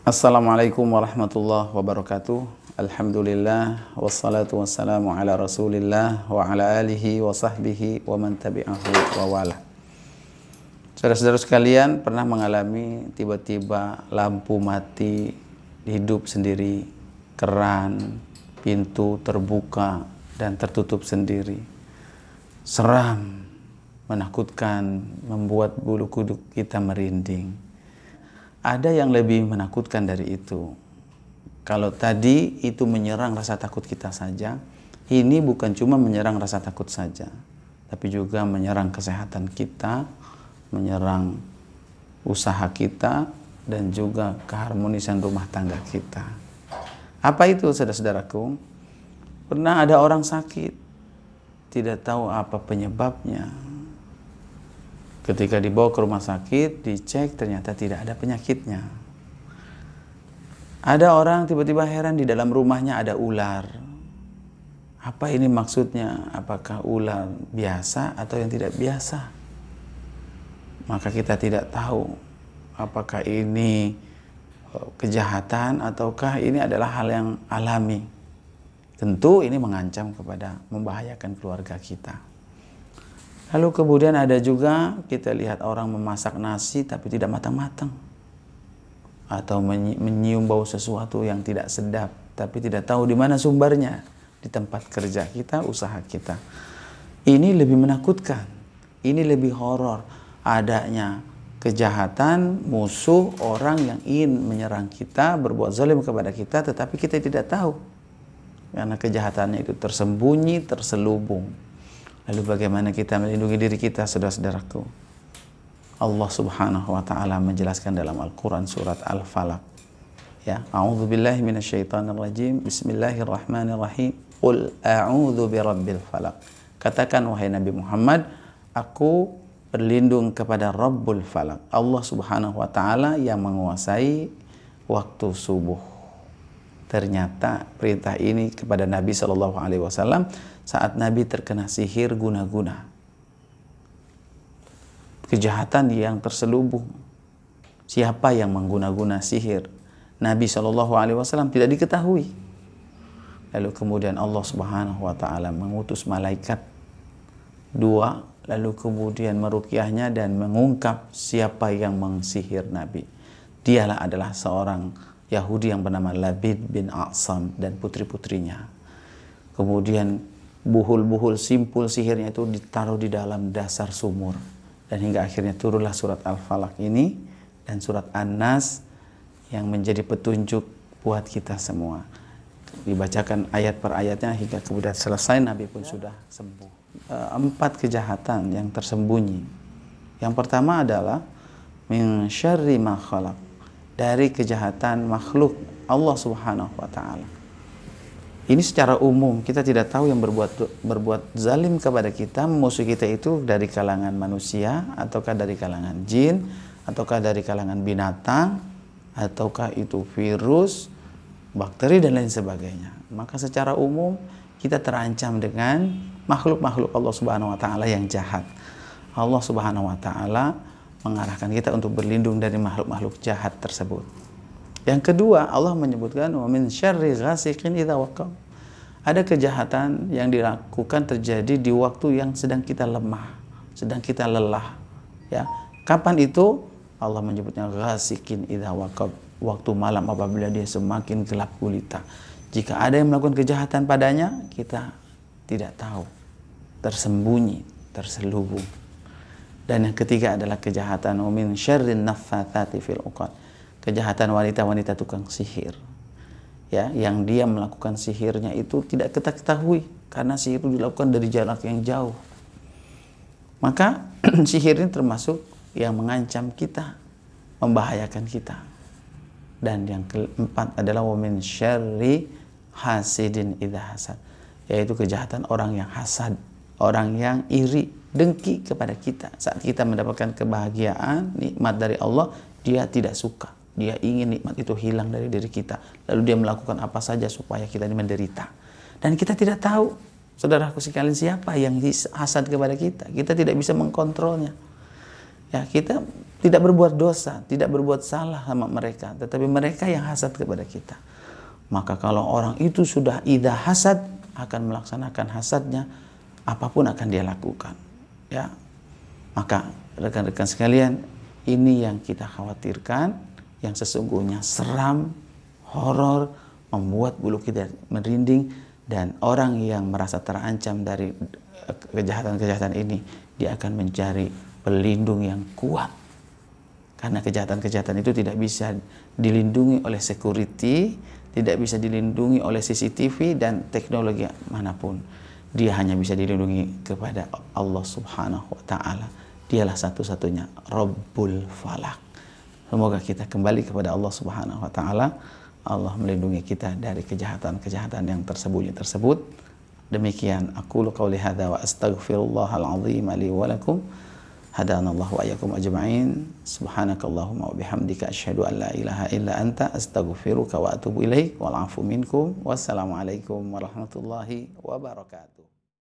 Assalamualaikum warahmatullahi wabarakatuh. Alhamdulillah wassalatu wassalamu ala Rasulillah wa ala alihi wa sahbihi wa man tabi'ahu wa wala. Saudara-saudara sekalian pernah mengalami tiba-tiba lampu mati, hidup sendiri, keran, pintu terbuka dan tertutup sendiri. Seram, menakutkan, membuat bulu kuduk kita merinding ada yang lebih menakutkan dari itu. Kalau tadi itu menyerang rasa takut kita saja, ini bukan cuma menyerang rasa takut saja, tapi juga menyerang kesehatan kita, menyerang usaha kita, dan juga keharmonisan rumah tangga kita. Apa itu, saudara-saudaraku? Pernah ada orang sakit, tidak tahu apa penyebabnya, Ketika dibawa ke rumah sakit, dicek ternyata tidak ada penyakitnya. Ada orang tiba-tiba heran di dalam rumahnya ada ular. Apa ini maksudnya? Apakah ular biasa atau yang tidak biasa? Maka kita tidak tahu apakah ini e, kejahatan ataukah ini adalah hal yang alami. Tentu ini mengancam kepada membahayakan keluarga kita. Lalu kemudian ada juga kita lihat orang memasak nasi tapi tidak matang-matang. Atau menyium bau sesuatu yang tidak sedap tapi tidak tahu di mana sumbernya. Di tempat kerja kita, usaha kita. Ini lebih menakutkan. Ini lebih horor adanya kejahatan, musuh, orang yang ingin menyerang kita, berbuat zalim kepada kita tetapi kita tidak tahu. Karena kejahatannya itu tersembunyi, terselubung. Lalu bagaimana kita melindungi diri kita saudara-saudaraku? Allah Subhanahu wa taala menjelaskan dalam Al-Qur'an surat Al-Falaq. Ya, a'udzu billahi minasyaitonir rajim. Bismillahirrahmanirrahim. Qul a'udzu birabbil falaq. Katakan wahai Nabi Muhammad, aku berlindung kepada Rabbul falak Allah Subhanahu wa taala yang menguasai waktu subuh ternyata perintah ini kepada Nabi Shallallahu Alaihi Wasallam saat Nabi terkena sihir guna-guna kejahatan yang terselubung siapa yang mengguna-guna sihir Nabi Shallallahu Alaihi Wasallam tidak diketahui lalu kemudian Allah Subhanahu Wa Taala mengutus malaikat dua lalu kemudian merukyahnya dan mengungkap siapa yang mengsihir Nabi dialah adalah seorang Yahudi yang bernama Labid bin A'sam dan putri-putrinya. Kemudian buhul-buhul simpul sihirnya itu ditaruh di dalam dasar sumur. Dan hingga akhirnya turunlah surat Al-Falaq ini dan surat An-Nas yang menjadi petunjuk buat kita semua. Dibacakan ayat per ayatnya hingga kemudian selesai Nabi pun sudah sembuh. E, empat kejahatan yang tersembunyi. Yang pertama adalah min syarri ma khalaq dari kejahatan makhluk Allah Subhanahu wa taala. Ini secara umum kita tidak tahu yang berbuat berbuat zalim kepada kita, musuh kita itu dari kalangan manusia ataukah dari kalangan jin ataukah dari kalangan binatang ataukah itu virus, bakteri dan lain sebagainya. Maka secara umum kita terancam dengan makhluk-makhluk Allah Subhanahu wa taala yang jahat. Allah Subhanahu wa taala mengarahkan kita untuk berlindung dari makhluk-makhluk jahat tersebut. Yang kedua, Allah menyebutkan wa min syarri ghasiqin idza waqab. Ada kejahatan yang dilakukan terjadi di waktu yang sedang kita lemah, sedang kita lelah. Ya. Kapan itu? Allah menyebutnya ghasiqin idza waqab. Waktu malam apabila dia semakin gelap gulita. Jika ada yang melakukan kejahatan padanya, kita tidak tahu. Tersembunyi, terselubung. Dan yang ketiga adalah kejahatan umin syarrin naffathati fil uqad. Kejahatan wanita-wanita tukang sihir. Ya, yang dia melakukan sihirnya itu tidak kita ketahui karena sihir itu dilakukan dari jarak yang jauh. Maka sihir ini termasuk yang mengancam kita, membahayakan kita. Dan yang keempat adalah wamin syarri hasidin idha hasad. Yaitu kejahatan orang yang hasad, orang yang iri, dengki kepada kita saat kita mendapatkan kebahagiaan nikmat dari Allah dia tidak suka dia ingin nikmat itu hilang dari diri kita lalu dia melakukan apa saja supaya kita ini menderita dan kita tidak tahu saudaraku sekalian siapa yang hasad kepada kita kita tidak bisa mengkontrolnya ya kita tidak berbuat dosa tidak berbuat salah sama mereka tetapi mereka yang hasad kepada kita maka kalau orang itu sudah idah hasad akan melaksanakan hasadnya apapun akan dia lakukan ya maka rekan-rekan sekalian ini yang kita khawatirkan yang sesungguhnya seram horor membuat bulu kita merinding dan orang yang merasa terancam dari eh, kejahatan-kejahatan ini dia akan mencari pelindung yang kuat karena kejahatan-kejahatan itu tidak bisa dilindungi oleh security, tidak bisa dilindungi oleh CCTV dan teknologi manapun dia hanya bisa dilindungi kepada Allah Subhanahu wa taala. Dialah satu-satunya Rabbul Falak. Semoga kita kembali kepada Allah Subhanahu wa taala. Allah melindungi kita dari kejahatan-kejahatan yang tersembunyi tersebut. Demikian aku lu qauli hadza wa astaghfirullahal azim li wa lakum hadanallahu wa iyyakum ajma'in subhanakallahumma wa bihamdika asyhadu an la ilaha illa anta astaghfiruka wa atubu ilaik wal afu minkum wassalamu alaikum warahmatullahi wabarakatuh